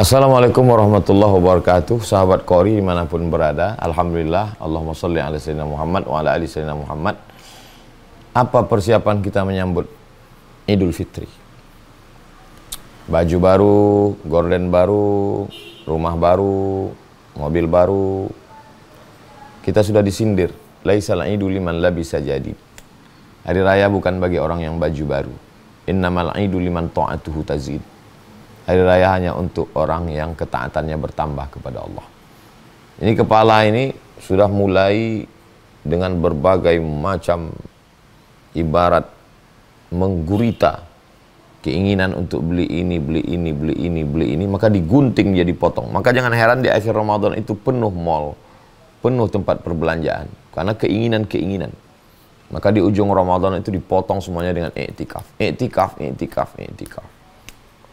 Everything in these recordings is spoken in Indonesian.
Assalamualaikum warahmatullahi wabarakatuh Sahabat Kori dimanapun berada Alhamdulillah Allahumma salli ala sayyidina Muhammad Wa ala ali sayyidina Muhammad Apa persiapan kita menyambut Idul Fitri Baju baru, gorden baru, rumah baru, mobil baru Kita sudah disindir Laisal idul liman labisa jadi Hari raya bukan bagi orang yang baju baru Innamal idul liman ta'atuhu tazid Hari raya hanya untuk orang yang ketaatannya bertambah kepada Allah. Ini kepala ini sudah mulai dengan berbagai macam ibarat menggurita keinginan untuk beli ini, beli ini, beli ini, beli ini, maka digunting jadi potong. Maka jangan heran di akhir Ramadan itu penuh mall, penuh tempat perbelanjaan karena keinginan-keinginan. Maka di ujung Ramadan itu dipotong semuanya dengan iktikaf, iktikaf, iktikaf, iktikaf.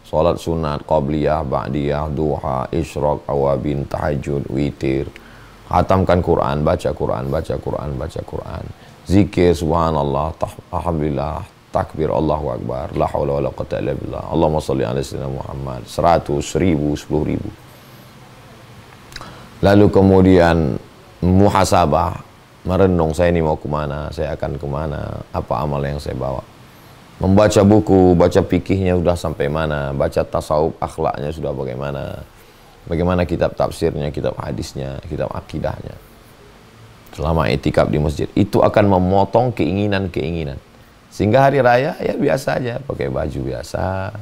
Salat sunat, qabliyah, ba'diyah, duha, isyrok, awabin, tahajud, witir. Hatamkan Quran, baca Quran, baca Quran, baca Quran. Zikir, subhanallah, alhamdulillah, takbir, Allahu Akbar, la hawla wa la quwata illa billah. Allahumma salli ala sayyidina Muhammad. Seratus, ribu, sepuluh ribu. Lalu kemudian muhasabah, merenung saya ini mau kemana, saya akan kemana, apa amal yang saya bawa membaca buku, baca pikihnya sudah sampai mana, baca tasawuf akhlaknya sudah bagaimana, bagaimana kitab tafsirnya, kitab hadisnya, kitab akidahnya. Selama etikap di masjid, itu akan memotong keinginan-keinginan. Sehingga hari raya ya biasa aja, pakai baju biasa.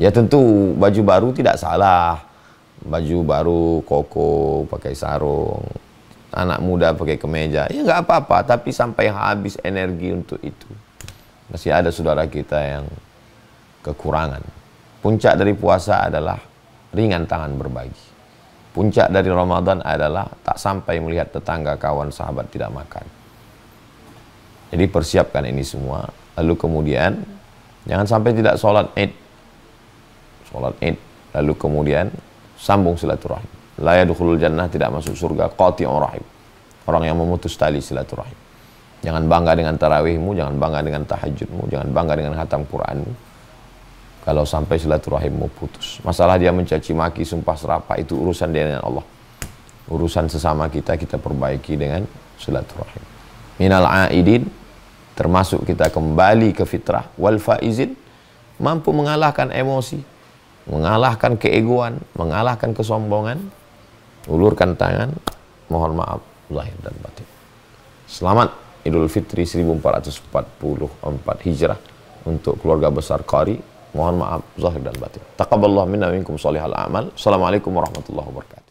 Ya tentu baju baru tidak salah. Baju baru koko, pakai sarung. Anak muda pakai kemeja, ya nggak apa-apa. Tapi sampai habis energi untuk itu masih ada saudara kita yang kekurangan. Puncak dari puasa adalah ringan tangan berbagi. Puncak dari Ramadan adalah tak sampai melihat tetangga, kawan, sahabat tidak makan. Jadi persiapkan ini semua. Lalu kemudian jangan sampai tidak sholat id. Sholat id. Lalu kemudian sambung silaturahim. La yadukhulul jannah tidak masuk surga Qati'un rahim. Orang yang memutus tali silaturahim. Jangan bangga dengan tarawihmu, jangan bangga dengan tahajudmu, jangan bangga dengan hatam Quranmu. Kalau sampai silaturahimmu putus. Masalah dia mencaci maki, sumpah serapah itu urusan dia dengan Allah. Urusan sesama kita, kita perbaiki dengan silaturahim. Minal a'idin, termasuk kita kembali ke fitrah. Wal faizin, mampu mengalahkan emosi, mengalahkan keegoan, mengalahkan kesombongan. Ulurkan tangan, mohon maaf, lahir dan batin. Selamat. Idul Fitri 1444 Hijrah untuk keluarga besar Qari. Mohon maaf zahir dan batin. Taqabbalallahu minna minkum solihal amal. Assalamualaikum warahmatullahi wabarakatuh.